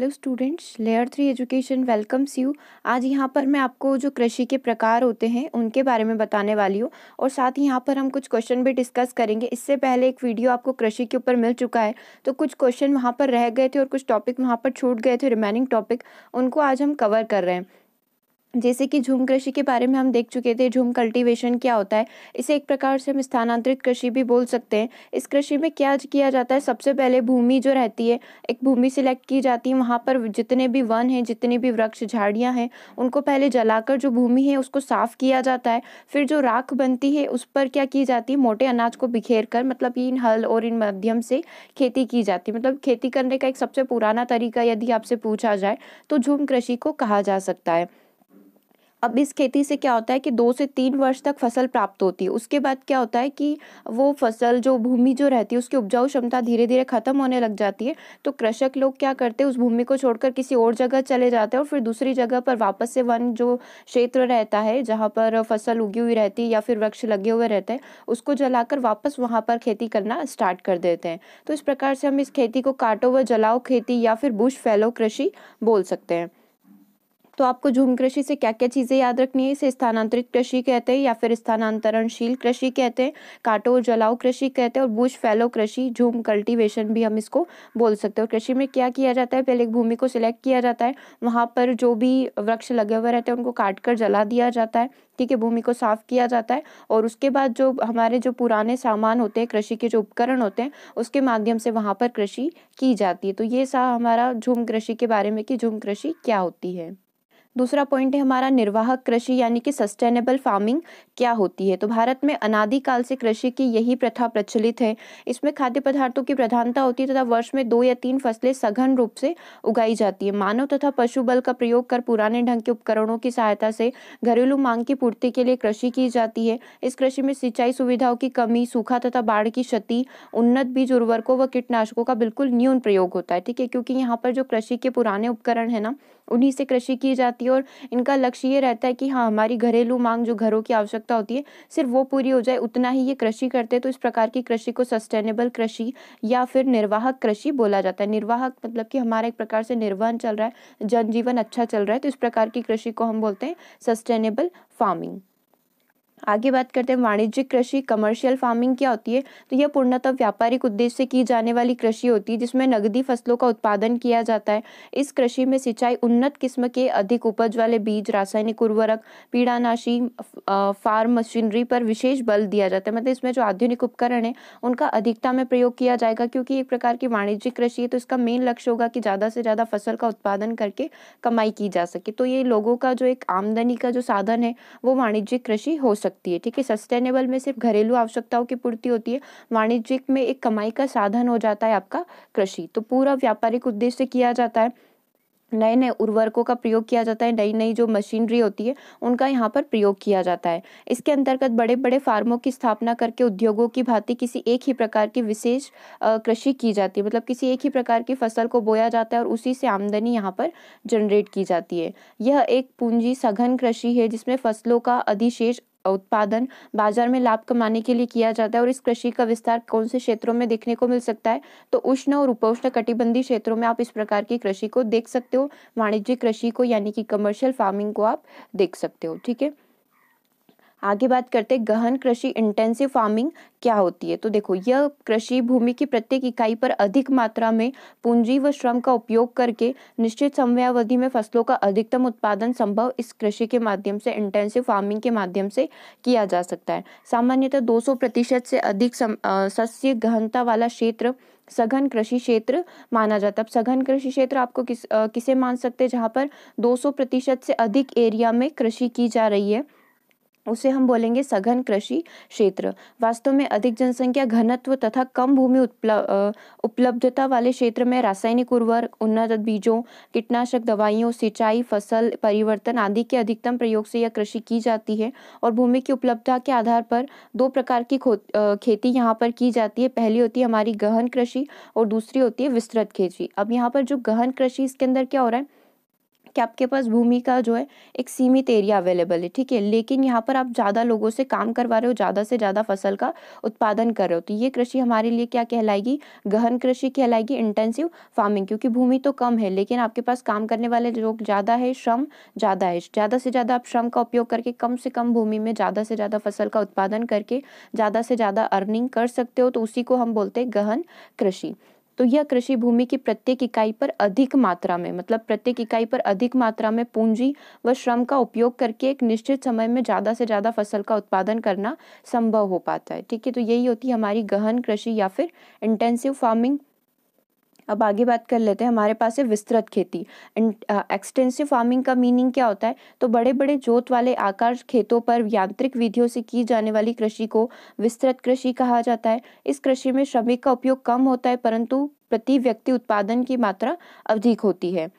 hello students layer three education welcomes you आज यहाँ पर मैं आपको जो कृषि के प्रकार होते हैं उनके बारे में बताने वाली हूँ और साथ ही यहाँ पर हम कुछ क्वेश्चन भी डिस्कस करेंगे इससे पहले एक वीडियो आपको कृषि के ऊपर मिल चुका है तो कुछ क्वेश्चन वहाँ पर रह गए थे और कुछ टॉपिक वहाँ पर छूट गए थे रिमेनिंग टॉपिक उनको आज हम कवर कर रहे हैं जैसे कि झूम कृषि के बारे में हम देख चुके थे झूम कल्टीवेशन क्या होता है इसे एक प्रकार से हम स्थानांतरित कृषि भी बोल सकते हैं इस कृषि में क्या किया जाता है सबसे पहले भूमि जो रहती है एक भूमि सिलेक्ट की जाती है वहाँ पर जितने भी वन हैं जितने भी वृक्ष झाड़ियाँ हैं उनको पहले जलाकर जो भूमि है उसको साफ़ किया जाता है फिर जो राख बनती है उस पर क्या की जाती है मोटे अनाज को बिखेर कर मतलब इन हल और इन माध्यम से खेती की जाती है मतलब खेती करने का एक सबसे पुराना तरीका यदि आपसे पूछा जाए तो झूम कृषि को कहा जा सकता है अब इस खेती से क्या होता है कि दो से तीन वर्ष तक फसल प्राप्त होती है उसके बाद क्या होता है कि वो फसल जो भूमि जो रहती है उसकी उपजाऊ क्षमता धीरे धीरे खत्म होने लग जाती है तो कृषक लोग क्या करते हैं उस भूमि को छोड़कर किसी और जगह चले जाते हैं और फिर दूसरी जगह पर वापस से वन जो क्षेत्र रहता है जहाँ पर फसल उगी हुई रहती है या फिर वृक्ष लगे हुए रहते हैं उसको जलाकर वापस वहाँ पर खेती करना स्टार्ट कर देते हैं तो इस प्रकार से हम इस खेती को काटो व जलाओ खेती या फिर बुश फैलो कृषि बोल सकते हैं तो आपको झूम कृषि से क्या क्या चीज़ें याद रखनी है इसे स्थानांतरित कृषि कहते हैं या फिर स्थानांतरणशील कृषि कहते हैं काटो जलाओ कृषि कहते हैं और बूझ फैलो कृषि झूम कल्टीवेशन भी हम इसको बोल सकते हैं और कृषि में क्या किया जाता है पहले एक भूमि को सिलेक्ट किया जाता है वहाँ पर जो भी वृक्ष लगे हुए रहते हैं उनको काट कर जला दिया जाता है ठीक है भूमि को साफ किया जाता है और उसके बाद जो हमारे जो पुराने सामान होते हैं कृषि के जो उपकरण होते हैं उसके माध्यम से वहाँ पर कृषि की जाती है तो ये सा हमारा झूम कृषि के बारे में कि झूम कृषि क्या होती है दूसरा पॉइंट है हमारा निर्वाहक कृषि यानी कि सस्टेनेबल फार्मिंग क्या होती है तो भारत में अनादिकाल से कृषि की यही प्रथा प्रचलित है इसमें खाद्य पदार्थों की प्रधानता होती है तथा वर्ष में दो या तीन फसलें सघन रूप से उगाई जाती है मानव तथा पशु बल का प्रयोग कर पुराने ढंग के उपकरणों की सहायता से घरेलू मांग की पूर्ति के लिए कृषि की जाती है इस कृषि में सिंचाई सुविधाओं की कमी सूखा तथा बाढ़ की क्षति उन्नत बीज उर्वरकों व कीटनाशकों का बिल्कुल न्यून प्रयोग होता है ठीक है क्योंकि यहाँ पर जो कृषि के पुराने उपकरण है ना उन्हीं से कृषि की जाती है और इनका लक्ष्य ये रहता है कि हाँ हमारी घरेलू मांग जो घरों की आवश्यकता होती है सिर्फ वो पूरी हो जाए उतना ही ये कृषि करते हैं तो इस प्रकार की कृषि को सस्टेनेबल कृषि या फिर निर्वाहक कृषि बोला जाता है निर्वाहक मतलब कि हमारा एक प्रकार से निर्वहन चल रहा है जनजीवन अच्छा चल रहा है तो इस प्रकार की कृषि को हम बोलते हैं सस्टेनेबल फार्मिंग आगे बात करते हैं वाणिज्यिक कृषि कमर्शियल फार्मिंग क्या होती है तो यह पूर्णतः व्यापारिक उद्देश्य से की जाने वाली कृषि होती है जिसमें नगदी फसलों का उत्पादन किया जाता है इस कृषि में सिंचाई उन्नत किस्म के अधिक उपज वाले बीज रासायनिक उर्वरक पीड़ानाशी फार्म मशीनरी पर विशेष बल दिया जाता है मतलब इसमें जो आधुनिक उपकरण है उनका अधिकता में प्रयोग किया जाएगा क्योंकि एक प्रकार की वाणिज्यिक कृषि है तो इसका मेन लक्ष्य होगा कि ज़्यादा से ज़्यादा फसल का उत्पादन करके कमाई की जा सके तो ये लोगों का जो एक आमदनी का जो साधन है वो वाणिज्यिक कृषि हो सके सकती है ठीक है सस्टेनेबल में सिर्फ घरेलू आवश्यकताओं की पूर्ति होती है वाणिज्यिक में एक कमाई का साधन हो जाता है आपका कृषि तो पूरा व्यापारिक उद्देश्य से किया जाता है नए नए उर्वरकों का प्रयोग किया जाता है नई नई जो मशीनरी होती है उनका यहाँ पर प्रयोग किया जाता है इसके अंतर्गत बड़े बड़े फार्मों की स्थापना करके उद्योगों की भांति किसी एक ही प्रकार की विशेष कृषि की जाती है मतलब किसी एक ही प्रकार की फसल को बोया जाता है और उसी से आमदनी यहाँ पर जनरेट की जाती है यह एक पूंजी सघन कृषि है जिसमें फसलों का अधिशेष उत्पादन बाजार में लाभ कमाने के लिए किया जाता है और इस कृषि का विस्तार कौन से क्षेत्रों में देखने को मिल सकता है तो उष्ण और उपोष्ण कटिबंधी क्षेत्रों में आप इस प्रकार की कृषि को देख सकते हो वाणिज्यिक कृषि को यानी कि कमर्शियल फार्मिंग को आप देख सकते हो ठीक है आगे बात करते हैं गहन कृषि इंटेंसिव फार्मिंग क्या होती है तो देखो यह कृषि भूमि की प्रत्येक इकाई पर अधिक मात्रा में पूंजी व श्रम का उपयोग करके निश्चित समयावधि में फसलों का अधिकतम उत्पादन संभव इस कृषि के माध्यम से इंटेंसिव फार्मिंग के माध्यम से किया जा सकता है सामान्यतः दो प्रतिशत से अधिक सस्य गहनता वाला क्षेत्र सघन कृषि क्षेत्र माना जाता है सघन कृषि क्षेत्र आपको किस आ, किसे मान सकते हैं जहाँ पर 200 प्रतिशत से अधिक एरिया में कृषि की जा रही है उसे हम बोलेंगे सघन कृषि क्षेत्र वास्तव में अधिक जनसंख्या घनत्व तथा कम भूमि उपलब्धता वाले क्षेत्र में रासायनिक उर्वरक उन्नत बीजों कीटनाशक दवाइयों सिंचाई फसल परिवर्तन आदि के अधिकतम प्रयोग से यह कृषि की जाती है और भूमि की उपलब्धता के आधार पर दो प्रकार की खेती यहाँ पर की जाती है पहली होती है हमारी गहन कृषि और दूसरी होती है विस्तृत खेती अब यहाँ पर जो गहन कृषि इसके अंदर क्या हो रहा है कि आपके पास भूमि का जो है एक सीमित एरिया अवेलेबल है ठीक है लेकिन यहाँ पर आप ज़्यादा लोगों से काम करवा रहे हो ज़्यादा से ज़्यादा फसल का उत्पादन कर रहे हो तो ये कृषि हमारे लिए क्या कहलाएगी गहन कृषि कहलाएगी इंटेंसिव फार्मिंग क्योंकि भूमि तो कम है लेकिन आपके पास काम करने वाले लोग ज़्यादा है श्रम ज़्यादा है ज़्यादा से ज़्यादा आप श्रम का उपयोग करके कम से कम भूमि में ज़्यादा से ज़्यादा फसल का उत्पादन करके ज़्यादा से ज़्यादा अर्निंग कर सकते हो तो उसी को हम बोलते हैं गहन कृषि तो यह कृषि भूमि की प्रत्येक इकाई पर अधिक मात्रा में मतलब प्रत्येक इकाई पर अधिक मात्रा में पूंजी व श्रम का उपयोग करके एक निश्चित समय में ज़्यादा से ज़्यादा फसल का उत्पादन करना संभव हो पाता है ठीक है तो यही होती है हमारी गहन कृषि या फिर इंटेंसिव फार्मिंग अब आगे बात कर लेते हैं हमारे पास है विस्तृत खेती एंड एक्सटेंसिव फार्मिंग का मीनिंग क्या होता है तो बड़े बड़े जोत वाले आकार खेतों पर यांत्रिक विधियों से की जाने वाली कृषि को विस्तृत कृषि कहा जाता है इस कृषि में श्रमिक का उपयोग कम होता है परंतु प्रति व्यक्ति उत्पादन की मात्रा अधिक होती है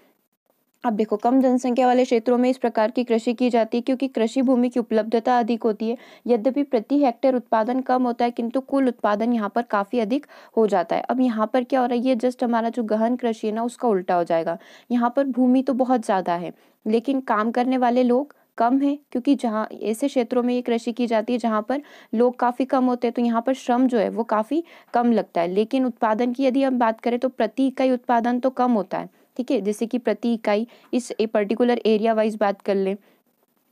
अब देखो कम जनसंख्या वाले क्षेत्रों में इस प्रकार की कृषि की जाती है क्योंकि कृषि भूमि की उपलब्धता अधिक होती है यद्यपि प्रति हेक्टेयर उत्पादन कम होता है किंतु कुल उत्पादन यहाँ पर काफ़ी अधिक हो जाता है अब यहाँ पर क्या हो रहा है ये जस्ट हमारा जो गहन कृषि है ना उसका उल्टा हो जाएगा यहाँ पर भूमि तो बहुत ज़्यादा है लेकिन काम करने वाले लोग कम है क्योंकि जहाँ ऐसे क्षेत्रों में ये कृषि की जाती है जहाँ पर लोग काफ़ी कम होते हैं तो यहाँ पर श्रम जो है वो काफ़ी कम लगता है लेकिन उत्पादन की यदि हम बात करें तो प्रति इकाई उत्पादन तो कम होता है ठीक है जैसे कि प्रति इकाई इस ए पर्टिकुलर एरिया वाइज बात कर लें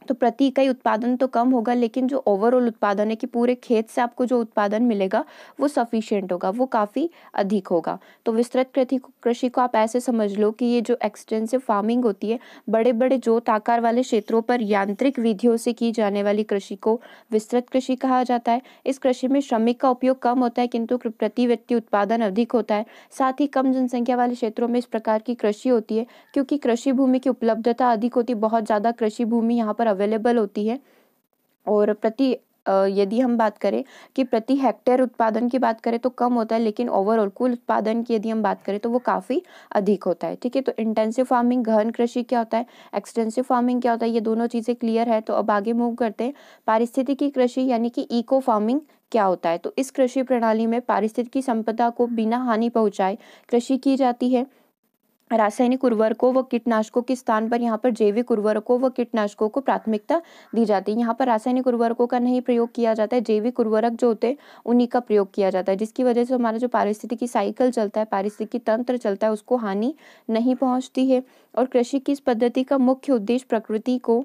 तो प्रति इकाई उत्पादन तो कम होगा लेकिन जो ओवरऑल उत्पादन है कि पूरे खेत से आपको जो उत्पादन मिलेगा वो सफिशियंट होगा वो काफ़ी अधिक होगा तो विस्तृत कृषि कृषि को आप ऐसे समझ लो कि ये जो एक्सटेंसिव फार्मिंग होती है बड़े बड़े जो आकार वाले क्षेत्रों पर यांत्रिक विधियों से की जाने वाली कृषि को विस्तृत कृषि कहा जाता है इस कृषि में श्रमिक का उपयोग कम होता है किंतु प्रति व्यक्ति उत्पादन अधिक होता है साथ ही कम जनसंख्या वाले क्षेत्रों में इस प्रकार की कृषि होती है क्योंकि कृषि भूमि की उपलब्धता अधिक होती है बहुत ज़्यादा कृषि भूमि यहाँ पर अवेलेबल होती है और प्रति यदि हम बात करें कि प्रति हेक्टेयर उत्पादन की बात करें तो कम होता है लेकिन ओवरऑल कुल उत्पादन की यदि हम बात करें तो वो काफ़ी अधिक होता है ठीक है तो इंटेंसिव फार्मिंग गहन कृषि क्या होता है एक्सटेंसिव फार्मिंग क्या होता है ये दोनों चीज़ें क्लियर है तो अब आगे मूव करते हैं पारिस्थितिकी कृषि यानी कि ईको फार्मिंग क्या होता है तो इस कृषि प्रणाली में पारिस्थितिकी संपदा को बिना हानि पहुँचाए कृषि की जाती है रासायनिक उर्वरकों व कीटनाशकों के स्थान पर यहाँ पर जैविक उर्वरकों व कीटनाशकों को प्राथमिकता दी जाती है यहाँ पर रासायनिक उर्वरकों का नहीं प्रयोग किया जाता है जैविक उर्वरक जो होते हैं उन्हीं का प्रयोग किया जाता है जिसकी वजह से हमारा जो पारिस्थितिकी साइकिल चलता है पारिस्थितिकी तंत्र चलता है उसको हानि नहीं पहुँचती है और कृषि की इस पद्धति का मुख्य उद्देश्य प्रकृति को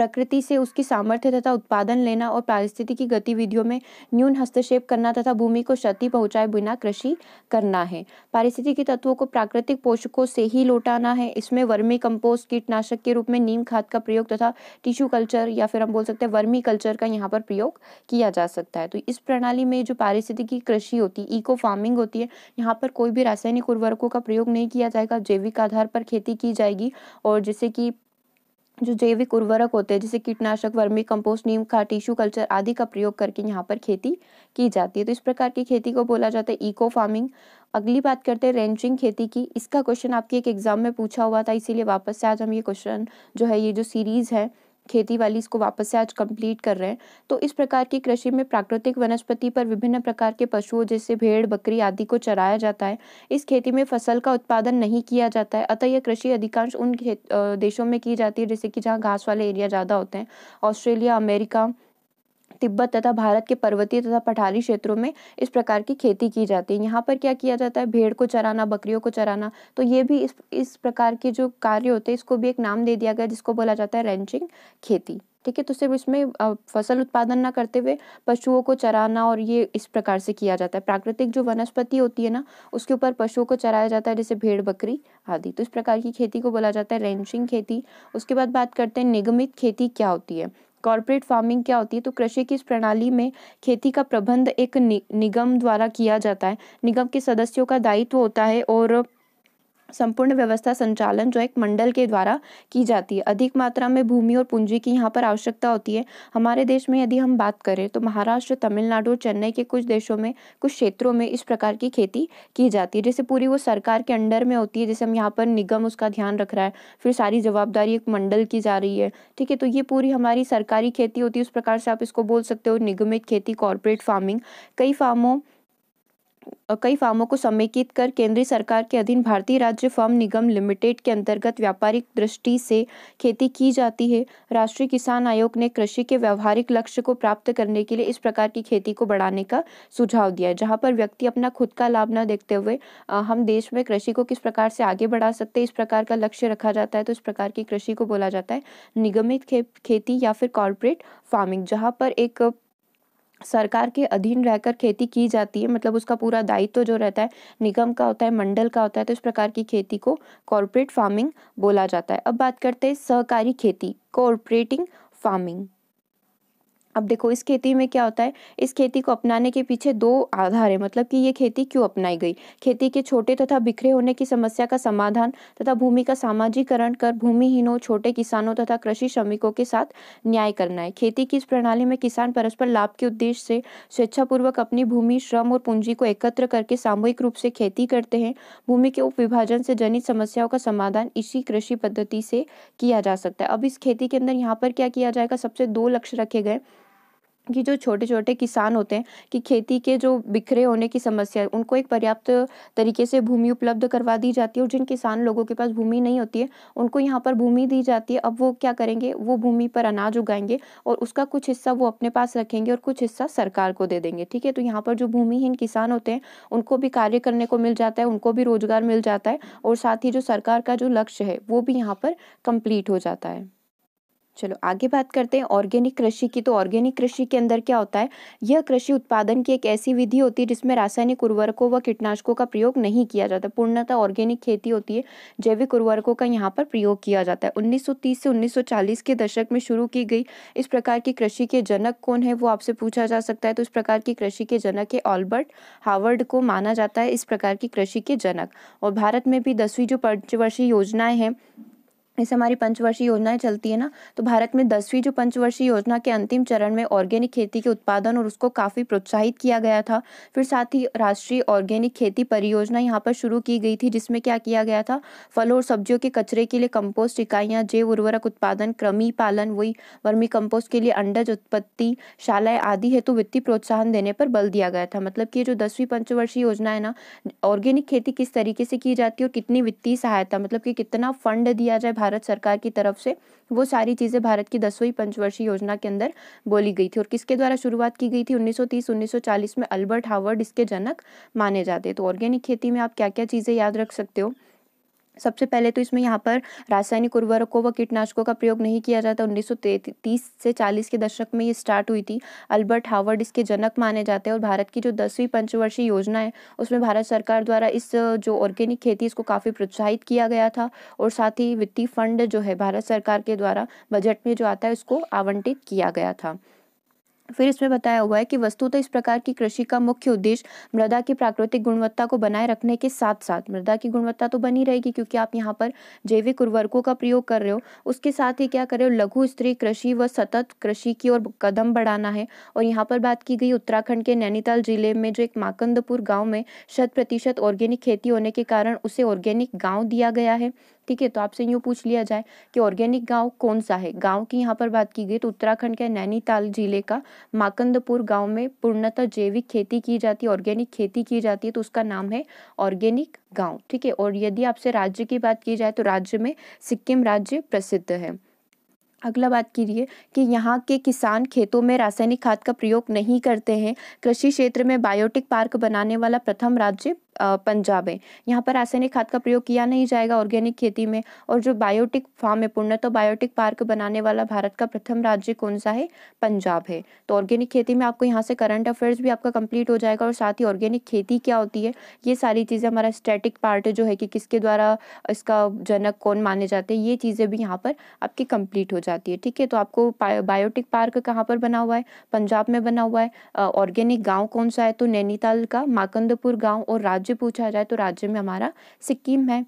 प्रकृति से उसकी सामर्थ्य तथा उत्पादन लेना और पारिस्थितिकी गतिविधियों में न्यून हस्तक्षेप करना तथा भूमि को क्षति पहुंचाए बिना कृषि करना है पारिस्थितिकी तत्वों को प्राकृतिक पोषकों से ही लौटाना है इसमें वर्मी कंपोस्ट कीटनाशक के रूप में नीम खाद का प्रयोग तथा टिश्यू कल्चर या फिर हम बोल सकते हैं वर्मी कल्चर का यहाँ पर प्रयोग किया जा सकता है तो इस प्रणाली में जो पारिस्थितिकी कृषि होती है इको फार्मिंग होती है यहाँ पर कोई भी रासायनिक उर्वरकों का प्रयोग नहीं किया जाएगा जैविक आधार पर खेती की जाएगी और जैसे कि जो जैविक उर्वरक होते हैं जैसे कीटनाशक वर्मी कंपोस्ट नीम खा टिश्यू कल्चर आदि का प्रयोग करके यहाँ पर खेती की जाती है तो इस प्रकार की खेती को बोला जाता है इको फार्मिंग अगली बात करते हैं रेंचिंग खेती की इसका क्वेश्चन आपके एक एग्जाम में पूछा हुआ था इसीलिए वापस से आज हम ये क्वेश्चन जो है ये जो सीरीज है खेती वाली इसको वापस से आज कंप्लीट कर रहे हैं तो इस प्रकार की कृषि में प्राकृतिक वनस्पति पर विभिन्न प्रकार के पशुओं जैसे भेड़ बकरी आदि को चराया जाता है इस खेती में फसल का उत्पादन नहीं किया जाता है अतः यह कृषि अधिकांश उन देशों में की जाती है जैसे कि जहाँ घास वाले एरिया ज़्यादा होते हैं ऑस्ट्रेलिया अमेरिका तिब्बत तथा भारत के पर्वतीय तथा पठारी क्षेत्रों में इस प्रकार की खेती की जाती है यहाँ पर क्या किया जाता है भेड़ को चराना बकरियों को चराना तो ये भी इस इस प्रकार के जो कार्य होते हैं इसको भी एक नाम दे दिया गया जिसको बोला जाता है रेंचिंग खेती ठीक है तो सिर्फ इसमें फसल उत्पादन ना करते हुए पशुओं को चराना और ये इस प्रकार से किया जाता है प्राकृतिक जो वनस्पति होती है ना उसके ऊपर पशुओं को चराया जाता है जैसे भेड़ बकरी आदि तो इस प्रकार की खेती को बोला जाता है रेंचिंग खेती उसके बाद बात करते हैं निगमित खेती क्या होती है कॉरपोरेट फार्मिंग क्या होती है तो कृषि की इस प्रणाली में खेती का प्रबंध एक नि, निगम द्वारा किया जाता है निगम के सदस्यों का दायित्व होता है और संपूर्ण व्यवस्था संचालन जो एक मंडल के द्वारा की जाती है अधिक मात्रा में भूमि और पूंजी की यहाँ पर आवश्यकता होती है हमारे देश में यदि हम बात करें तो महाराष्ट्र तमिलनाडु और चेन्नई के कुछ देशों में कुछ क्षेत्रों में इस प्रकार की खेती की जाती है जैसे पूरी वो सरकार के अंडर में होती है जैसे हम यहाँ पर निगम उसका ध्यान रख रहा है फिर सारी जवाबदारी एक मंडल की जा रही है ठीक है तो ये पूरी हमारी सरकारी खेती होती है उस प्रकार से आप इसको बोल सकते हो निगमित खेती कॉरपोरेट फार्मिंग कई फार्मों कई फार्मों को समेकित कर केंद्रीय सरकार के अधीन भारतीय राज्य फार्म निगम लिमिटेड के अंतर्गत व्यापारिक दृष्टि से खेती की जाती है राष्ट्रीय किसान आयोग ने कृषि के व्यवहारिक लक्ष्य को प्राप्त करने के लिए इस प्रकार की खेती को बढ़ाने का सुझाव दिया है जहाँ पर व्यक्ति अपना खुद का लाभ न देखते हुए हम देश में कृषि को किस प्रकार से आगे बढ़ा सकते हैं इस प्रकार का लक्ष्य रखा जाता है तो इस प्रकार की कृषि को बोला जाता है निगमित खेती या फिर कॉरपोरेट फार्मिंग जहाँ पर एक सरकार के अधीन रहकर खेती की जाती है मतलब उसका पूरा दायित्व जो रहता है निगम का होता है मंडल का होता है तो इस प्रकार की खेती को कॉरपोरेट फार्मिंग बोला जाता है अब बात करते हैं सहकारी खेती कॉरपोरेटिंग फार्मिंग अब देखो इस खेती में क्या होता है इस खेती को अपनाने के पीछे दो आधार है मतलब कि ये खेती क्यों अपनाई गई खेती के छोटे तथा बिखरे होने की समस्या का समाधान तथा भूमि का सामाजिकरण कर भूमिहीनों छोटे किसानों तथा कृषि श्रमिकों के साथ न्याय करना है खेती की इस प्रणाली में किसान परस्पर लाभ के उद्देश्य से स्वेच्छापूर्वक अपनी भूमि श्रम और पूंजी को एकत्र करके सामूहिक रूप से खेती करते हैं भूमि के उप से जनित समस्याओं का समाधान इसी कृषि पद्धति से किया जा सकता है अब इस खेती के अंदर यहाँ पर क्या किया जाएगा सबसे दो लक्ष्य रखे गए कि जो छोटे छोटे किसान होते हैं कि खेती के जो बिखरे होने की समस्या है उनको एक पर्याप्त तरीके से भूमि उपलब्ध करवा दी जाती है और जिन किसान लोगों के पास भूमि नहीं होती है उनको यहाँ पर भूमि दी जाती है अब वो क्या करेंगे वो भूमि पर अनाज उगाएंगे और उसका कुछ हिस्सा वो अपने पास रखेंगे और कुछ हिस्सा सरकार को दे देंगे ठीक है तो यहाँ पर जो भूमिहीन किसान होते हैं उनको भी कार्य करने को मिल जाता है उनको भी रोजगार मिल जाता है और साथ ही जो सरकार का जो लक्ष्य है वो भी यहाँ पर कंप्लीट हो जाता है चलो आगे बात करते हैं ऑर्गेनिक कृषि की तो ऑर्गेनिक कृषि के अंदर क्या होता है यह कृषि उत्पादन की एक ऐसी विधि होती है जिसमें रासायनिक उर्वरकों व कीटनाशकों का प्रयोग नहीं किया जाता पूर्णतः ऑर्गेनिक खेती होती है जैविक उर्वरकों का यहाँ पर प्रयोग किया जाता है 1930 से 1940 के दशक में शुरू की गई इस प्रकार की कृषि के जनक कौन है वो आपसे पूछा जा सकता है तो इस प्रकार की कृषि के जनक है ऑल्बर्ट हार्वर्ड को माना जाता है इस प्रकार की कृषि के जनक और भारत में भी दसवीं जो पंचवर्षीय योजनाएं हैं ऐसे हमारी पंचवर्षीय योजनाएं चलती है ना तो भारत में दसवीं जो पंचवर्षीय योजना के अंतिम चरण में ऑर्गेनिक खेती के उत्पादन और उसको काफ़ी प्रोत्साहित किया गया था फिर साथ ही राष्ट्रीय ऑर्गेनिक खेती परियोजना यहाँ पर शुरू की गई थी जिसमें क्या किया गया था फलों और सब्जियों के कचरे के लिए कंपोस्ट इकाइयाँ जैव उर्वरक उत्पादन क्रमी पालन वही वर्मी कंपोस्ट के लिए अंडज उत्पत्ति शालाएँ आदि हेतु वित्तीय प्रोत्साहन देने पर बल दिया गया था मतलब की जो दसवीं पंचवर्षीय योजना है ना ऑर्गेनिक खेती किस तरीके से की जाती है और कितनी वित्तीय सहायता मतलब की कितना फंड दिया जाए भारत भारत सरकार की तरफ से वो सारी चीज़ें भारत की दसवीं पंचवर्षीय योजना के अंदर बोली गई थी और किसके द्वारा शुरुआत की गई थी 1930 1940 में अल्बर्ट हावर्ड इसके जनक माने जाते तो ऑर्गेनिक खेती में आप क्या क्या चीज़ें याद रख सकते हो सबसे पहले तो इसमें यहाँ पर रासायनिक उर्वरकों व कीटनाशकों का प्रयोग नहीं किया जाता तीस से 40 के दशक में ये स्टार्ट हुई थी अल्बर्ट हावर्ड इसके जनक माने जाते हैं और भारत की जो दसवीं पंचवर्षीय योजना है उसमें भारत सरकार द्वारा इस जो ऑर्गेनिक खेती इसको काफ़ी प्रोत्साहित किया गया था और साथ ही वित्तीय फंड जो है भारत सरकार के द्वारा बजट में जो आता है उसको आवंटित किया गया था फिर इसमें बताया हुआ है कि वस्तुतः इस प्रकार की कृषि का मुख्य उद्देश्य मृदा की प्राकृतिक गुणवत्ता को बनाए रखने के साथ साथ मृदा की गुणवत्ता तो बनी रहेगी क्योंकि आप यहाँ पर जैविक उर्वरकों का प्रयोग कर रहे हो उसके साथ ही क्या कर रहे हो लघु स्त्री कृषि व सतत कृषि की ओर कदम बढ़ाना है और यहाँ पर बात की गई उत्तराखंड के नैनीताल जिले में जो एक माकंदपुर गाँव में शत प्रतिशत ऑर्गेनिक खेती होने के कारण उसे ऑर्गेनिक गाँव दिया गया है ठीक है तो आपसे यूँ पूछ लिया जाए कि ऑर्गेनिक गाँव कौन सा है गाँव की यहाँ पर बात की गई तो उत्तराखंड के नैनीताल जिले का माकंदपुर गाँव में पूर्णतः जैविक खेती की जाती है ऑर्गेनिक खेती की जाती है तो उसका नाम है ऑर्गेनिक गाँव ठीक है और यदि आपसे राज्य की बात की जाए तो राज्य में सिक्किम राज्य प्रसिद्ध है अगला बात कीजिए कि यहाँ के किसान खेतों में रासायनिक खाद का प्रयोग नहीं करते हैं कृषि क्षेत्र में बायोटिक पार्क बनाने वाला प्रथम राज्य पंजाब है यहाँ पर रासायनिक खाद का प्रयोग किया नहीं जाएगा ऑर्गेनिक खेती में और जो बायोटिक फार्म है पूर्णतः तो बायोटिक पार्क बनाने वाला भारत का प्रथम राज्य कौन सा है पंजाब है तो ऑर्गेनिक खेती में आपको यहाँ से करंट अफेयर्स भी आपका कंप्लीट हो जाएगा और साथ ही ऑर्गेनिक खेती क्या होती है ये सारी चीज़ें हमारा स्टैटिक पार्ट जो है कि किसके द्वारा इसका जनक कौन माने जाते हैं ये चीज़ें भी यहाँ पर आपकी कंप्लीट हो जाती है ठीक है तो आपको बायोटिक पार्क कहाँ पर बना हुआ है पंजाब में बना हुआ है ऑर्गेनिक गाँव कौन सा है तो नैनीताल का माकंदपुर गाँव और राज्य राज्य पूछा जाए तो राज्य में हमारा सिक्किम है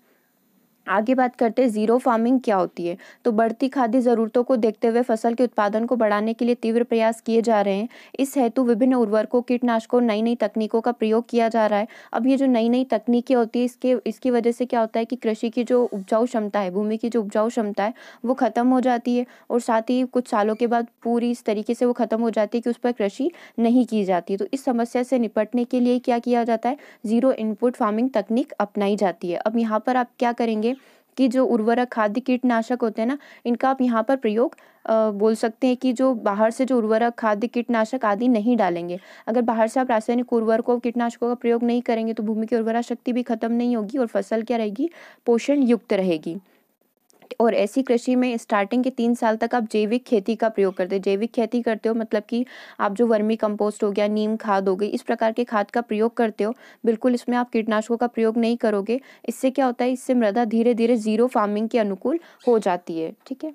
आगे बात करते हैं जीरो फार्मिंग क्या होती है तो बढ़ती खाद्य ज़रूरतों को देखते हुए फसल के उत्पादन को बढ़ाने के लिए तीव्र प्रयास किए जा रहे हैं इस हेतु विभिन्न उर्वरकों कीटनाशकों नई नई तकनीकों का प्रयोग किया जा रहा है अब ये जो नई नई तकनीकें होती है इसके इसकी वजह से क्या होता है कि कृषि की जो उपजाऊ क्षमता है भूमि की जो उपजाऊ क्षमता है वो ख़त्म हो जाती है और साथ ही कुछ सालों के बाद पूरी इस तरीके से वो ख़त्म हो जाती है कि उस पर कृषि नहीं की जाती तो इस समस्या से निपटने के लिए क्या किया जाता है ज़ीरो इनपुट फार्मिंग तकनीक अपनाई जाती है अब यहाँ पर आप क्या करेंगे कि जो उर्वरक खाद्य कीटनाशक होते हैं ना इनका आप यहाँ पर प्रयोग बोल सकते हैं कि जो बाहर से जो उर्वरक खाद्य कीटनाशक आदि नहीं डालेंगे अगर बाहर से आप रासायनिक उर्वरकों कीटनाशकों का प्रयोग नहीं करेंगे तो भूमि की उर्वरा शक्ति भी खत्म नहीं होगी और फसल क्या रहेगी पोषण युक्त रहेगी और ऐसी कृषि में स्टार्टिंग के तीन साल तक आप जैविक खेती का प्रयोग करते हैं जैविक खेती करते हो मतलब कि आप जो वर्मी कंपोस्ट हो गया नीम खाद हो गई इस प्रकार के खाद का प्रयोग करते हो बिल्कुल इसमें आप कीटनाशकों का प्रयोग नहीं करोगे इससे क्या होता है इससे मृदा धीरे धीरे ज़ीरो फार्मिंग के अनुकूल हो जाती है ठीक है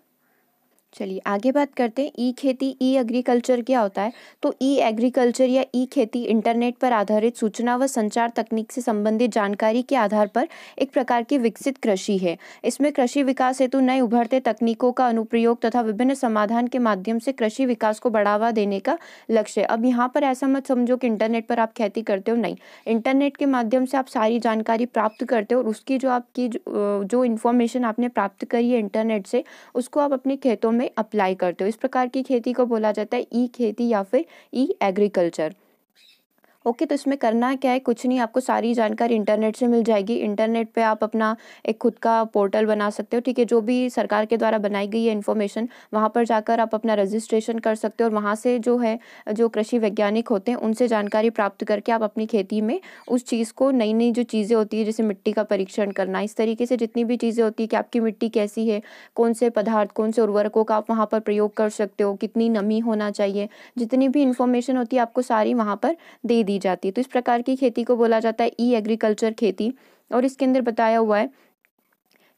चलिए आगे बात करते हैं ई खेती ई एग्रीकल्चर क्या होता है तो ई एग्रीकल्चर या ई खेती इंटरनेट पर आधारित सूचना व संचार तकनीक से संबंधित जानकारी के आधार पर एक प्रकार की विकसित कृषि है इसमें कृषि विकास हेतु नए उभरते तकनीकों का अनुप्रयोग तथा विभिन्न समाधान के माध्यम से कृषि विकास को बढ़ावा देने का लक्ष्य अब यहाँ पर ऐसा मत समझो कि इंटरनेट पर आप खेती करते हो नहीं इंटरनेट के माध्यम से आप सारी जानकारी प्राप्त करते हो और उसकी जो आपकी जो इन्फॉर्मेशन आपने प्राप्त करी है इंटरनेट से उसको आप अपने खेतों में अप्लाई करते हो इस प्रकार की खेती को बोला जाता है ई खेती या फिर ई एग्रीकल्चर ओके तो इसमें करना क्या है कुछ नहीं आपको सारी जानकारी इंटरनेट से मिल जाएगी इंटरनेट पे आप अपना एक खुद का पोर्टल बना सकते हो ठीक है जो भी सरकार के द्वारा बनाई गई है इन्फॉर्मेशन वहाँ पर जाकर आप अपना रजिस्ट्रेशन कर सकते हो और वहाँ से जो है जो कृषि वैज्ञानिक होते हैं उनसे जानकारी प्राप्त करके आप अपनी खेती में उस चीज़ को नई नई जो चीज़ें होती है जैसे मिट्टी का परीक्षण करना इस तरीके से जितनी भी चीज़ें होती है कि आपकी मिट्टी कैसी है कौन से पदार्थ कौन से उर्वरकों का आप वहाँ पर प्रयोग कर सकते हो कितनी नमी होना चाहिए जितनी भी इन्फॉर्मेशन होती है आपको सारी वहाँ पर दे दी की जाती है तो इस प्रकार की खेती को बोला जाता है ई एग्रीकल्चर खेती और इसके अंदर बताया हुआ है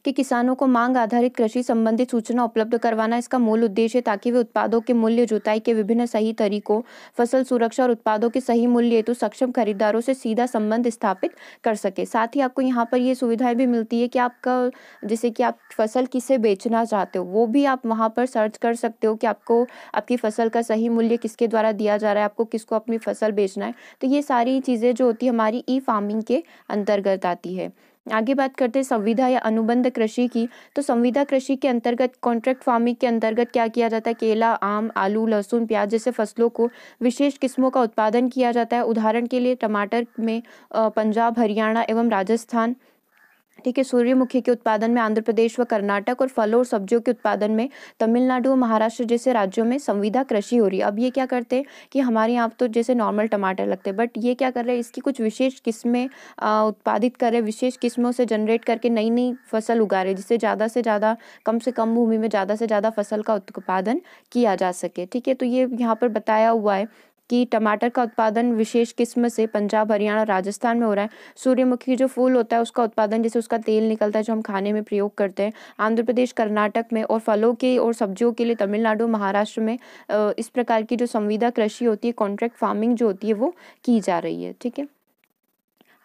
कि किसानों को मांग आधारित कृषि संबंधित सूचना उपलब्ध करवाना इसका मूल उद्देश्य है ताकि वे उत्पादों के मूल्य जुताई के विभिन्न सही तरीकों फसल सुरक्षा और उत्पादों के सही मूल्य हेतु सक्षम खरीदारों से सीधा संबंध स्थापित कर सके साथ ही आपको यहाँ पर ये सुविधाएं भी मिलती है कि आपका जैसे कि आप फसल किसे बेचना चाहते हो वो भी आप वहाँ पर सर्च कर सकते हो कि आपको आपकी फसल का सही मूल्य किसके द्वारा दिया जा रहा है आपको किसको अपनी फसल बेचना है तो ये सारी चीज़ें जो होती है हमारी ई फार्मिंग के अंतर्गत आती है आगे बात करते हैं संविधा या अनुबंध कृषि की तो संविधा कृषि के अंतर्गत कॉन्ट्रैक्ट फार्मिंग के अंतर्गत क्या किया जाता है केला आम आलू लहसुन प्याज जैसे फसलों को विशेष किस्मों का उत्पादन किया जाता है उदाहरण के लिए टमाटर में पंजाब हरियाणा एवं राजस्थान ठीक है सूर्यमुखी के उत्पादन में आंध्र प्रदेश व कर्नाटक और फलों और सब्जियों के उत्पादन में तमिलनाडु और महाराष्ट्र जैसे राज्यों में संविधा कृषि हो रही है अब ये क्या करते हैं कि हमारे यहाँ तो जैसे नॉर्मल टमाटर लगते हैं बट ये क्या कर रहे हैं इसकी कुछ विशेष किस्में उत्पादित कर रहे विशेष किस्मों से जनरेट करके नई नई फसल उगा रहे जिससे ज़्यादा से ज़्यादा कम से कम भूमि में ज़्यादा से ज़्यादा फसल का उत्पादन किया जा सके ठीक है तो ये यहाँ पर बताया हुआ है कि टमाटर का उत्पादन विशेष किस्म से पंजाब हरियाणा राजस्थान में हो रहा है सूर्यमुखी जो फूल होता है उसका उत्पादन जैसे उसका तेल निकलता है जो हम खाने में प्रयोग करते हैं आंध्र प्रदेश कर्नाटक में और फलों के और सब्जियों के लिए तमिलनाडु महाराष्ट्र में इस प्रकार की जो संविदा कृषि होती है कॉन्ट्रैक्ट फार्मिंग जो होती है वो की जा रही है ठीक है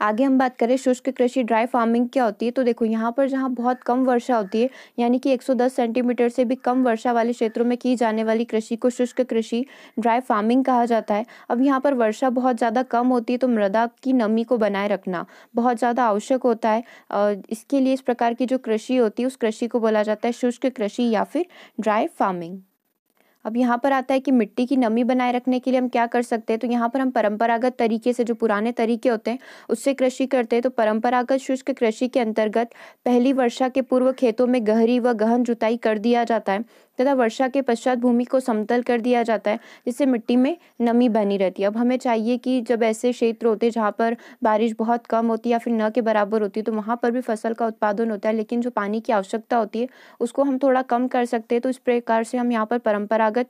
आगे हम बात करें शुष्क कृषि ड्राई फार्मिंग क्या होती है तो देखो यहाँ पर जहाँ बहुत कम वर्षा होती है यानी कि 110 सेंटीमीटर से भी कम वर्षा वाले क्षेत्रों में की जाने वाली कृषि को शुष्क कृषि ड्राई फार्मिंग कहा जाता है अब यहाँ पर वर्षा बहुत ज़्यादा कम होती है तो मृदा की नमी को बनाए रखना बहुत ज़्यादा आवश्यक होता है इसके लिए इस प्रकार की जो कृषि होती है उस कृषि को बोला जाता है शुष्क कृषि या फिर ड्राई फार्मिंग अब यहाँ पर आता है कि मिट्टी की नमी बनाए रखने के लिए हम क्या कर सकते हैं तो यहाँ पर हम परंपरागत तरीके से जो पुराने तरीके होते हैं उससे कृषि करते हैं तो परंपरागत शुष्क कृषि के अंतर्गत पहली वर्षा के पूर्व खेतों में गहरी व गहन जुताई कर दिया जाता है तथा वर्षा के पश्चात भूमि को समतल कर दिया जाता है जिससे मिट्टी में नमी बनी रहती है अब हमें चाहिए कि जब ऐसे क्षेत्र होते हैं जहाँ पर बारिश बहुत कम होती है या फिर न के बराबर होती है तो वहाँ पर भी फसल का उत्पादन होता है लेकिन जो पानी की आवश्यकता होती है उसको हम थोड़ा कम कर सकते हैं तो इस प्रकार से हम यहाँ पर परंपरागत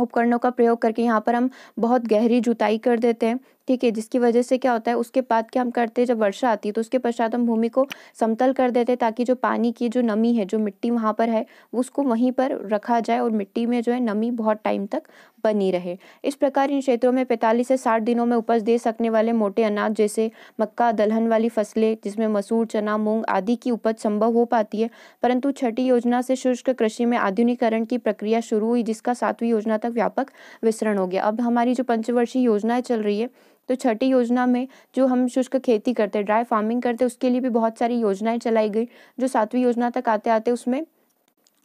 उपकरणों का प्रयोग करके यहाँ पर हम बहुत गहरी जुताई कर देते हैं ठीक है जिसकी वजह से क्या होता है उसके बाद क्या हम करते हैं जब वर्षा आती है तो उसके पश्चात हम भूमि को समतल कर देते हैं ताकि जो पानी की जो नमी है जो मिट्टी वहाँ पर है उसको वहीं पर रखा जाए और मिट्टी में जो है नमी बहुत टाइम तक बनी रहे इस प्रकार इन क्षेत्रों में पैंतालीस से साठ दिनों में उपज दे सकने वाले मोटे अनाज जैसे मक्का दलहन वाली फसलें जिसमें मसूर चना मूंग आदि की उपज संभव हो पाती है परंतु छठी योजना से शुष्क कृषि में आधुनिकरण की प्रक्रिया शुरू हुई जिसका सातवीं योजना तक व्यापक विस्तरण हो गया अब हमारी जो पंचवर्षीय योजनाएं चल रही है तो छठी योजना में जो हम शुष्क खेती करते हैं ड्राई फार्मिंग करते हैं उसके लिए भी बहुत सारी योजनाएं चलाई गई जो सातवीं योजना तक आते आते उसमें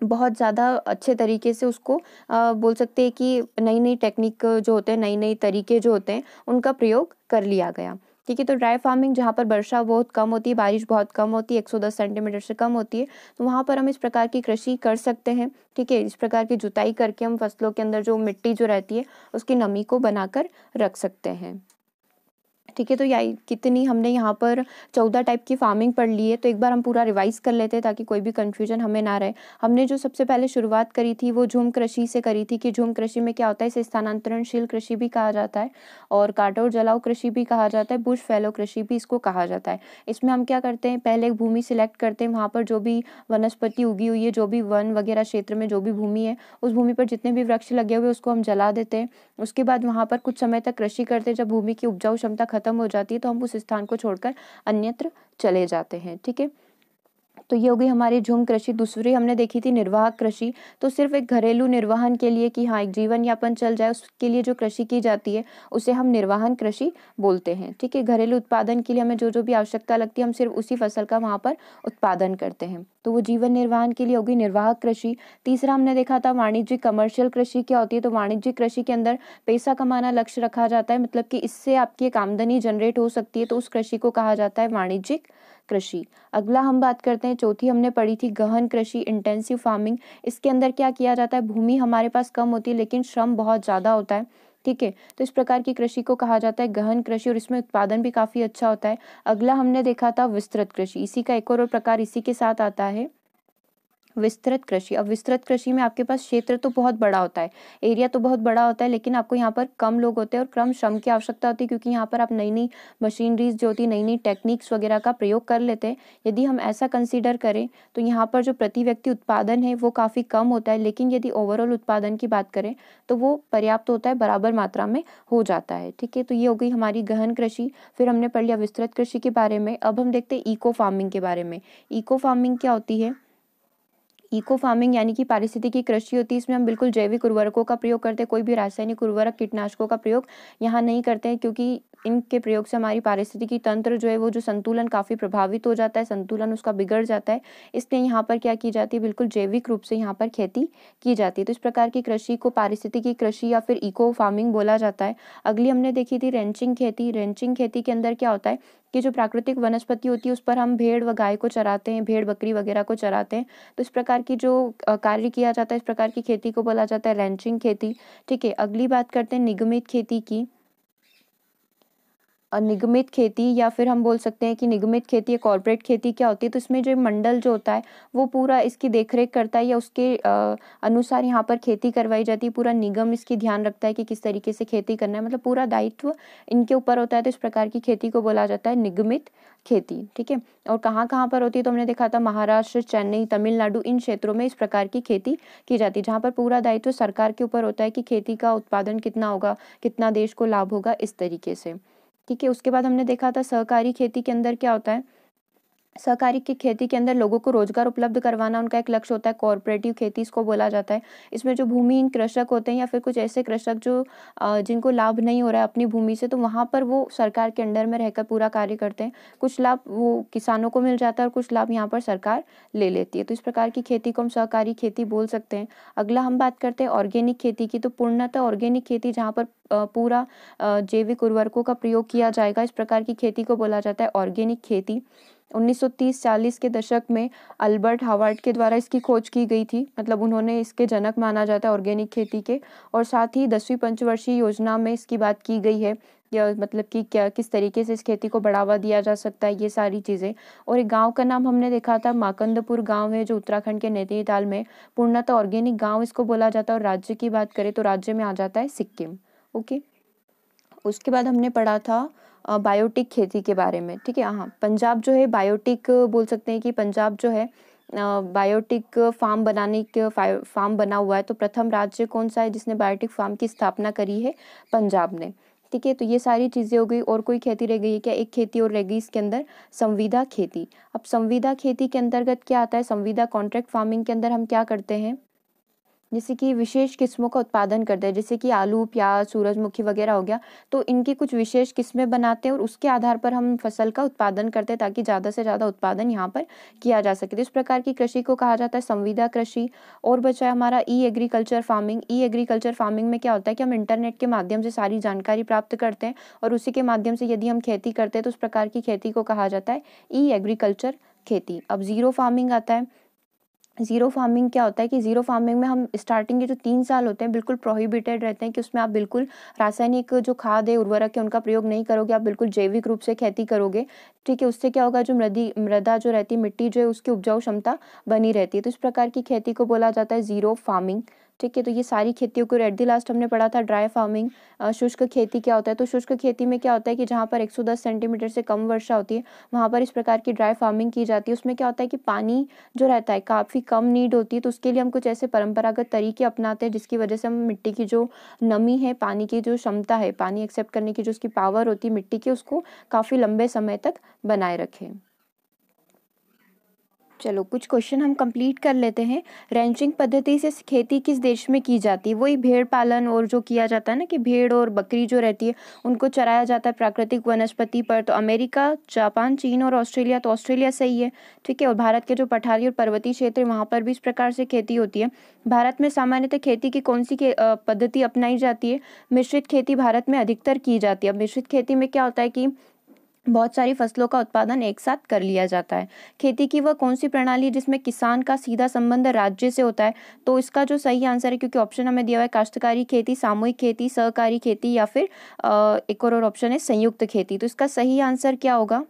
बहुत ज़्यादा अच्छे तरीके से उसको आ, बोल सकते हैं कि नई नई टेक्निक जो होते हैं नई नई तरीके जो होते हैं उनका प्रयोग कर लिया गया ठीक है तो ड्राई फार्मिंग जहाँ पर वर्षा बहुत कम होती है बारिश बहुत कम होती है 110 सेंटीमीटर से कम होती है तो वहाँ पर हम इस प्रकार की कृषि कर सकते हैं ठीक है इस प्रकार की जुताई करके हम फसलों के अंदर जो मिट्टी जो रहती है उसकी नमी को बनाकर रख सकते हैं ठीक है तो या कितनी हमने यहाँ पर चौदह टाइप की फार्मिंग पढ़ ली है तो एक बार हम पूरा रिवाइज कर लेते हैं ताकि कोई भी कन्फ्यूजन हमें ना रहे हमने जो सबसे पहले शुरुआत करी थी वो झूम कृषि से करी थी कि झूम कृषि में क्या होता है इसे स्थानांतरणशील कृषि भी कहा जाता है और काटो और जलाओ कृषि भी कहा जाता है बुश फैलो कृषि भी इसको कहा जाता है इसमें हम क्या करते हैं पहले भूमि सिलेक्ट करते हैं वहाँ पर जो भी वनस्पति उगी हुई है जो भी वन वगैरह क्षेत्र में जो भी भूमि है उस भूमि पर जितने भी वृक्ष लगे हुए उसको हम जला देते हैं उसके बाद वहाँ पर कुछ समय तक कृषि करते हैं जब भूमि की उपजाऊ क्षमता खत्म ख़त्म हो जाती है तो हम उस स्थान को छोड़कर अन्यत्र चले जाते हैं ठीक है तो ये होगी हमारी झूम कृषि दूसरी हमने देखी थी निर्वाह कृषि तो सिर्फ एक घरेलू निर्वाहन के लिए कि हाँ एक जीवन यापन चल जाए उसके लिए जो कृषि की जाती है उसे हम निर्वाहन कृषि बोलते हैं ठीक है घरेलू उत्पादन के लिए हमें जो जो भी आवश्यकता लगती है हम सिर्फ उसी फसल का वहाँ पर उत्पादन करते हैं तो वो जीवन निर्वाहन के लिए होगी निर्वाह कृषि तीसरा हमने देखा था वाणिज्यिक कमर्शियल कृषि क्या होती है तो वाणिज्यिक कृषि के अंदर पैसा कमाना लक्ष्य रखा जाता है मतलब कि इससे आपकी एक आमदनी जनरेट हो सकती है तो उस कृषि को कहा जाता है वाणिज्यिक कृषि अगला हम बात करते हैं चौथी हमने पढ़ी थी गहन कृषि इंटेंसिव फार्मिंग इसके अंदर क्या किया जाता है भूमि हमारे पास कम होती है लेकिन श्रम बहुत ज़्यादा होता है ठीक है तो इस प्रकार की कृषि को कहा जाता है गहन कृषि और इसमें उत्पादन भी काफ़ी अच्छा होता है अगला हमने देखा था विस्तृत कृषि इसी का एक और प्रकार इसी के साथ आता है विस्तृत कृषि अब विस्तृत कृषि में आपके पास क्षेत्र तो बहुत बड़ा होता है एरिया तो बहुत बड़ा होता है लेकिन आपको यहाँ पर कम लोग होते हैं और कम श्रम की आवश्यकता होती है क्योंकि यहाँ पर आप नई नई मशीनरीज जो होती नई नई टेक्निक्स वगैरह का प्रयोग कर लेते हैं यदि हम ऐसा कंसिडर करें तो यहाँ पर जो प्रति व्यक्ति उत्पादन है वो काफ़ी कम होता है लेकिन यदि ओवरऑल उत्पादन की बात करें तो वो पर्याप्त होता है बराबर मात्रा में हो जाता है ठीक है तो ये हो गई हमारी गहन कृषि फिर हमने पढ़ लिया विस्तृत कृषि के बारे में अब हम देखते हैं इको फार्मिंग के बारे में इको फार्मिंग क्या होती है इको फार्मिंग यानी कि पारिस्थितिकी कृषि होती है इसमें हम बिल्कुल जैविक उर्वरकों का प्रयोग करते हैं कोई भी रासायनिक उर्वरक कीटनाशकों का प्रयोग यहाँ नहीं करते हैं क्योंकि इनके प्रयोग से हमारी पारिस्थितिकी तंत्र जो है वो जो संतुलन काफ़ी प्रभावित हो जाता है संतुलन उसका बिगड़ जाता है इसलिए यहाँ पर क्या की जाती है बिल्कुल जैविक रूप से यहाँ पर खेती की जाती है तो इस प्रकार की कृषि को पारिस्थितिकी कृषि या फिर इको फार्मिंग बोला जाता है अगली हमने देखी थी रेंचिंग खेती रेंचिंग खेती के अंदर क्या होता है कि जो प्राकृतिक वनस्पति होती है उस पर हम भेड़ व गाय को चराते हैं भेड़ बकरी वगैरह को चराते हैं तो इस प्रकार की जो कार्य किया जाता है इस प्रकार की खेती को बोला जाता है रेंचिंग खेती ठीक है अगली बात करते हैं निगमित खेती की निगमित खेती या फिर हम बोल सकते हैं कि निगमित खेती या कॉरपोरेट खेती क्या होती है तो इसमें जो मंडल जो होता है वो पूरा इसकी देखरेख करता है या उसके अनुसार यहाँ पर खेती करवाई जाती है पूरा निगम इसकी ध्यान रखता है कि किस तरीके से खेती करना है मतलब पूरा दायित्व इनके ऊपर होता है तो इस प्रकार की खेती को बोला जाता है निगमित खेती ठीक है और कहाँ कहाँ पर होती है तो हमने देखा था महाराष्ट्र चेन्नई तमिलनाडु इन क्षेत्रों में इस प्रकार की खेती की जाती है जहाँ पर पूरा दायित्व सरकार के ऊपर होता है कि खेती का उत्पादन कितना होगा कितना देश को लाभ होगा इस तरीके से ठीक है उसके बाद हमने देखा था सहकारी खेती के अंदर क्या होता है सहकारी की खेती के अंदर लोगों को रोजगार उपलब्ध करवाना उनका एक लक्ष्य होता है कॉरपोरेटिव खेती इसको बोला जाता है इसमें जो भूमिहीन कृषक होते हैं या फिर कुछ ऐसे कृषक जो जिनको लाभ नहीं हो रहा है अपनी भूमि से तो वहाँ पर वो सरकार के अंडर में रहकर पूरा कार्य करते हैं कुछ लाभ वो किसानों को मिल जाता है और कुछ लाभ यहाँ पर सरकार ले लेती है तो इस प्रकार की खेती को हम सहकारी खेती बोल सकते हैं अगला हम बात करते हैं ऑर्गेनिक खेती की तो पूर्णतः ऑर्गेनिक खेती जहाँ पर पूरा जैविक उर्वरकों का प्रयोग किया जाएगा इस प्रकार की खेती को बोला जाता है ऑर्गेनिक खेती 1930-40 के दशक में अल्बर्ट हावर्ड के द्वारा इसकी खोज की गई थी मतलब उन्होंने इसके जनक माना जाता है ऑर्गेनिक खेती के और साथ ही दसवीं पंचवर्षीय योजना में इसकी बात की गई है या मतलब कि क्या किस तरीके से इस खेती को बढ़ावा दिया जा सकता है ये सारी चीज़ें और एक गांव का नाम हमने देखा था माकंदपुर गांव है जो उत्तराखंड के नैनीताल में पूर्णतः ऑर्गेनिक गांव इसको बोला जाता है और राज्य की बात करें तो राज्य में आ जाता है सिक्किम ओके उसके बाद हमने पढ़ा था बायोटिक खेती के बारे में ठीक है हाँ पंजाब जो है बायोटिक बोल सकते हैं कि पंजाब जो है बायोटिक फार्म बनाने के फार्म बना हुआ है तो प्रथम राज्य कौन सा है जिसने बायोटिक फार्म की स्थापना करी है पंजाब ने ठीक है तो ये सारी चीज़ें हो गई और कोई खेती रह गई है क्या एक खेती और रह गई इसके अंदर संविदा खेती अब संविदा खेती के अंतर्गत क्या आता है संविदा कॉन्ट्रैक्ट फार्मिंग के अंदर हम क्या करते हैं जैसे कि विशेष किस्मों का उत्पादन करते हैं जैसे कि आलू प्याज सूरजमुखी वगैरह हो गया तो इनकी कुछ विशेष किस्में बनाते हैं और उसके आधार पर हम फसल का उत्पादन करते हैं ताकि ज़्यादा से ज़्यादा उत्पादन यहाँ पर किया जा सके तो इस प्रकार की कृषि को कहा जाता है संविदा कृषि और बचा हमारा uh agriculture farming uh agriculture farming में क्या होता है कि हम इंटरनेट के माध्यम से सारी जानकारी प्राप्त करते हैं और उसी के माध्यम से यदि हम खेती करते हैं तो उस प्रकार की खेती को कहा जाता है ई एग्रीकल्चर खेती अब ज़ीरो फार्मिंग आता है ज़ीरो फार्मिंग क्या होता है कि ज़ीरो फार्मिंग में हम स्टार्टिंग के जो तीन साल होते हैं बिल्कुल प्रोहिबिटेड रहते हैं कि उसमें आप बिल्कुल रासायनिक जो खाद है उर्वरक है उनका प्रयोग नहीं करोगे आप बिल्कुल जैविक रूप से खेती करोगे ठीक है उससे क्या होगा जो मृदी मृदा जो रहती है मिट्टी जो है उसकी उपजाऊ क्षमता बनी रहती है तो इस प्रकार की खेती को बोला जाता है ज़ीरो फार्मिंग ठीक है तो ये सारी खेतियों को रेट दी लास्ट हमने पढ़ा था ड्राई फार्मिंग शुष्क खेती क्या होता है तो शुष्क खेती में क्या होता है कि जहाँ पर 110 सेंटीमीटर से कम वर्षा होती है वहाँ पर इस प्रकार की ड्राई फार्मिंग की जाती है उसमें क्या होता है कि पानी जो रहता है काफ़ी कम नीड होती है तो उसके लिए हम कुछ ऐसे परंपरागत तरीके अपनाते हैं जिसकी वजह से हम मिट्टी की जो नमी है पानी की जो क्षमता है पानी एक्सेप्ट करने की जो उसकी पावर होती है मिट्टी की उसको काफ़ी लंबे समय तक बनाए रखें चलो कुछ क्वेश्चन हम कंप्लीट कर लेते हैं रेंचिंग पद्धति से खेती किस देश में की जाती है वही भेड़ पालन और जो किया जाता है ना कि भेड़ और बकरी जो रहती है उनको चराया जाता है प्राकृतिक वनस्पति पर तो अमेरिका जापान चीन और ऑस्ट्रेलिया तो ऑस्ट्रेलिया सही है ठीक है और भारत के जो पठारी और पर्वतीय क्षेत्र है वहाँ पर भी इस प्रकार से खेती होती है भारत में सामान्यतः खेती की कौन सी पद्धति अपनाई जाती है मिश्रित खेती भारत में अधिकतर की जाती है अब मिश्रित खेती में क्या होता है कि बहुत सारी फसलों का उत्पादन एक साथ कर लिया जाता है खेती की वह कौन सी प्रणाली जिसमें किसान का सीधा संबंध राज्य से होता है तो इसका जो सही आंसर है क्योंकि ऑप्शन हमें दिया हुआ है काश्तकारी खेती सामूहिक खेती सहकारी खेती या फिर एक और ऑप्शन है संयुक्त खेती तो इसका सही आंसर क्या होगा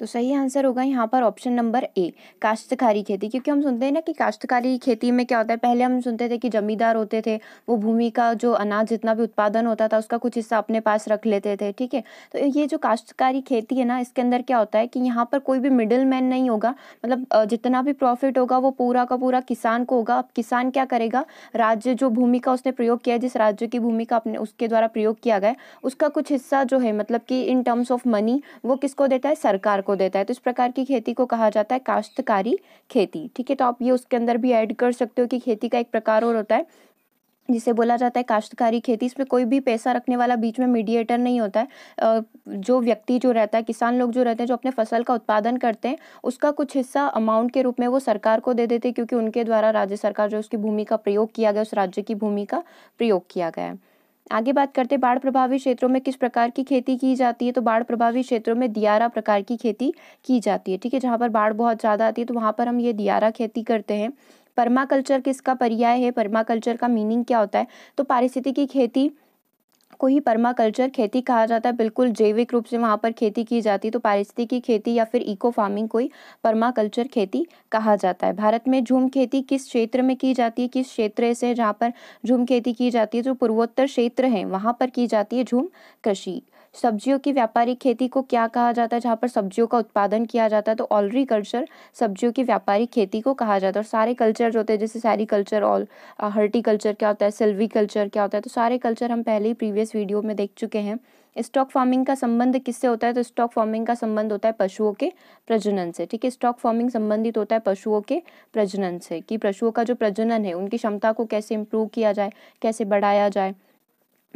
तो सही आंसर होगा यहाँ पर ऑप्शन नंबर ए काश्तकारी खेती क्योंकि हम सुनते हैं ना कि काश्तकारी खेती में क्या होता है पहले हम सुनते थे कि जमींदार होते थे वो भूमि का जो अनाज जितना भी उत्पादन होता था उसका कुछ हिस्सा अपने पास रख लेते थे ठीक है तो ये जो काश्तकारी खेती है ना इसके अंदर क्या होता है कि यहाँ पर कोई भी मिडिल मैन नहीं होगा मतलब जितना भी प्रॉफिट होगा वो पूरा का पूरा किसान को होगा अब किसान क्या करेगा राज्य जो भूमि का उसने प्रयोग किया जिस राज्य की भूमि का अपने उसके द्वारा प्रयोग किया गया उसका कुछ हिस्सा जो है मतलब कि इन टर्म्स ऑफ मनी वो किसको देता है सरकार को को देता है तो इस प्रकार की खेती को कहा जाता है काश्तकारी खेती ठीक है तो आप ये उसके अंदर भी ऐड कर सकते हो कि खेती का एक प्रकार और होता है जिसे बोला जाता है काश्तकारी खेती इसमें कोई भी पैसा रखने वाला बीच में मीडिएटर नहीं होता है जो व्यक्ति जो रहता है किसान लोग जो रहते हैं जो अपने फसल का उत्पादन करते हैं उसका कुछ हिस्सा अमाउंट के रूप में वो सरकार को दे देते हैं क्योंकि उनके द्वारा राज्य सरकार जो उसकी भूमि का प्रयोग किया गया उस राज्य की भूमि का प्रयोग किया गया है आगे बात करते हैं बाढ़ प्रभावित क्षेत्रों में किस प्रकार की खेती की जाती है तो बाढ़ प्रभावित क्षेत्रों में दियारा प्रकार की खेती की जाती है ठीक है जहाँ पर बाढ़ बहुत ज़्यादा आती है तो वहाँ पर हम ये दियारा खेती करते हैं परमाकल्चर किसका पर्याय है परमाकल्चर का मीनिंग क्या होता है तो पारिस्थितिकी खेती को ही परमाकल्चर खेती कहा जाता है बिल्कुल जैविक रूप से वहाँ पर खेती की जाती है तो पारिस्थितिकी खेती या फिर इको फार्मिंग को ही परमाकल्चर खेती कहा जाता है भारत में झूम खेती किस क्षेत्र में की जाती है किस क्षेत्र से जहाँ पर झूम खेती की जाती है जो पूर्वोत्तर क्षेत्र है वहाँ पर की जाती है झूम कृषि सब्जियों की व्यापारिक खेती को क्या कहा जाता है जहाँ पर सब्जियों का उत्पादन किया जाता है तो ऑलरी कल्चर सब्जियों की व्यापारिक खेती को कहा जाता है और सारे कल्चर होते हैं जैसे सैरी कल्चर ऑल हर्टी कल्चर क्या होता है सिल्वी कल्चर क्या होता है तो सारे कल्चर हम पहले ही प्रीवियस वीडियो में देख चुके हैं स्टॉक फार्मिंग का संबंध किससे होता है तो स्टॉक फार्मिंग का संबंध होता है पशुओं के प्रजनन से ठीक है स्टॉक फार्मिंग संबंधित होता है पशुओं के प्रजनन से कि पशुओं का जो प्रजनन है उनकी क्षमता को कैसे इम्प्रूव किया जाए कैसे बढ़ाया जाए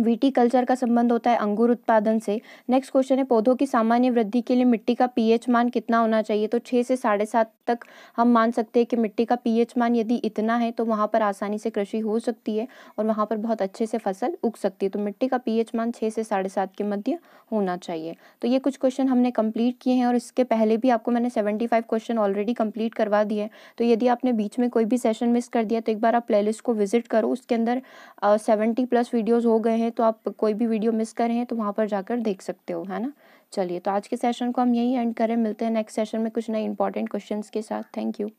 वीटी कल्चर का संबंध होता है अंगूर उत्पादन से नेक्स्ट क्वेश्चन है पौधों की सामान्य वृद्धि के लिए मिट्टी का पीएच मान कितना होना चाहिए तो छः से साढ़े सात तक हम मान सकते हैं कि मिट्टी का पीएच मान यदि इतना है तो वहाँ पर आसानी से कृषि हो सकती है और वहाँ पर बहुत अच्छे से फसल उग सकती है तो मिट्टी का पी मान छः से साढ़े सात के मध्य होना चाहिए तो ये कुछ क्वेश्चन हमने कम्प्लीट किए हैं और इसके पहले भी आपको मैंने seventy five question already complete करवा दिए तो यदि आपने बीच में कोई भी सेशन मिस कर दिया तो एक बार आप प्लेलिस्ट को विजिट करो उसके अंदर सेवेंटी प्लस वीडियोज़ हो गए हैं हैं तो आप कोई भी वीडियो मिस करें हैं तो वहाँ पर जाकर देख सकते हो है ना चलिए तो आज के सेशन को हम यही एंड करें मिलते हैं नेक्स्ट सेशन में कुछ नए इंपॉर्टेंट क्वेश्चंस के साथ थैंक यू